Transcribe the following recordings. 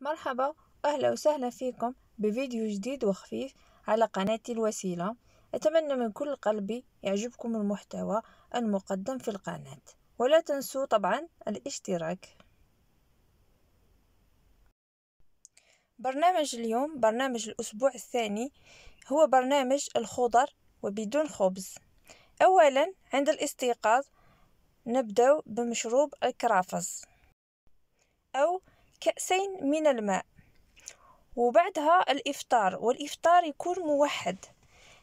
مرحبا أهلا وسهلا فيكم بفيديو جديد وخفيف على قناتي الوسيلة أتمنى من كل قلبي يعجبكم المحتوى المقدم في القناة ولا تنسوا طبعا الاشتراك برنامج اليوم برنامج الأسبوع الثاني هو برنامج الخضر وبدون خبز أولا عند الاستيقاظ نبدأ بمشروب الكرافز أو كأسين من الماء وبعدها الإفطار والإفطار يكون موحد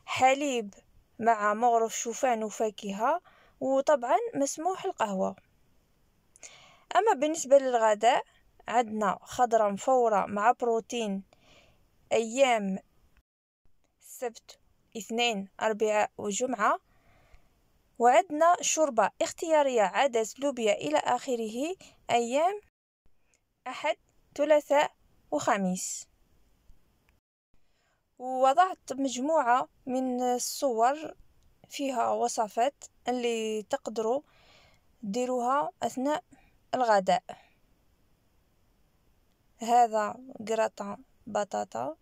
حليب مع مغرف شوفان وفاكهة وطبعا مسموح القهوة أما بالنسبة للغداء عندنا خضرة مفورة مع بروتين أيام السبت اثنين أربعاء وجمعة وعندنا شوربة اختيارية عدس لوبيا إلى آخره أيام أحد ثلاثاء وخميس ووضعت مجموعة من الصور فيها وصفات اللي تقدروا ديروها أثناء الغداء هذا قرطة بطاطا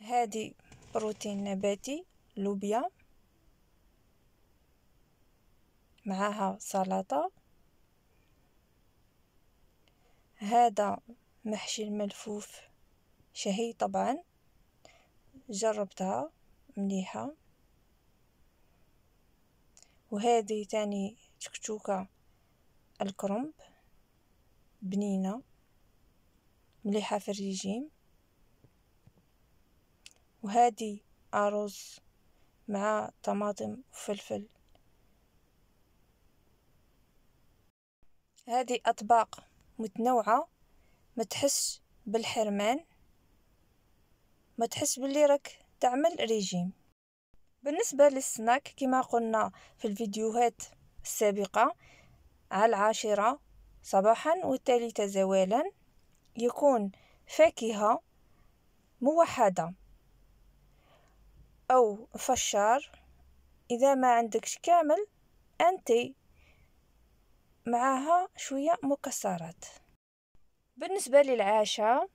هذه بروتين نباتي لوبيا معها سلطة هذا محشي الملفوف شهي طبعا جربتها مليحة وهذه تاني تكتوكة الكرنب بنينة مليحة في الرجيم وهذه أرز مع طماطم وفلفل هذه أطباق متنوعة ما تحس بالحرمان ما تحس باللي راك تعمل ريجيم بالنسبة للسناك كما قلنا في الفيديوهات السابقة على العاشرة صباحا والثالثة زوالا يكون فاكهة موحدة أو فشار إذا ما عندكش كامل أنتي معاها شوية مكسرات بالنسبة للعشاء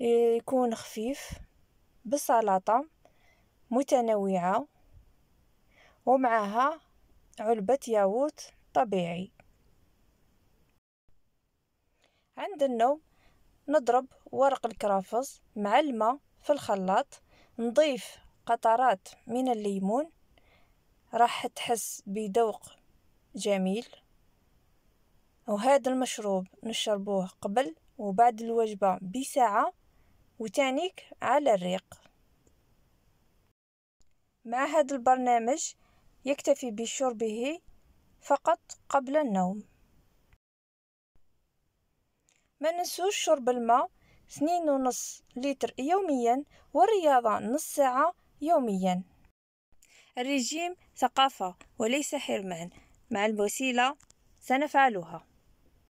يكون خفيف بالسلطة متنوعة ومعها علبة ياغورت طبيعي عند النوم نضرب ورق الكرافس مع الماء في الخلاط نضيف قطرات من الليمون راح تحس بذوق جميل وهذا المشروب نشربوه قبل وبعد الوجبة بساعة وتانيك على الريق مع هذا البرنامج يكتفي بشربه فقط قبل النوم ما ننسوش شرب الماء سنين ونص لتر يوميا والرياضة نص ساعة يوميا الرجيم ثقافة وليس حرمان مع الوسيلة سنفعلها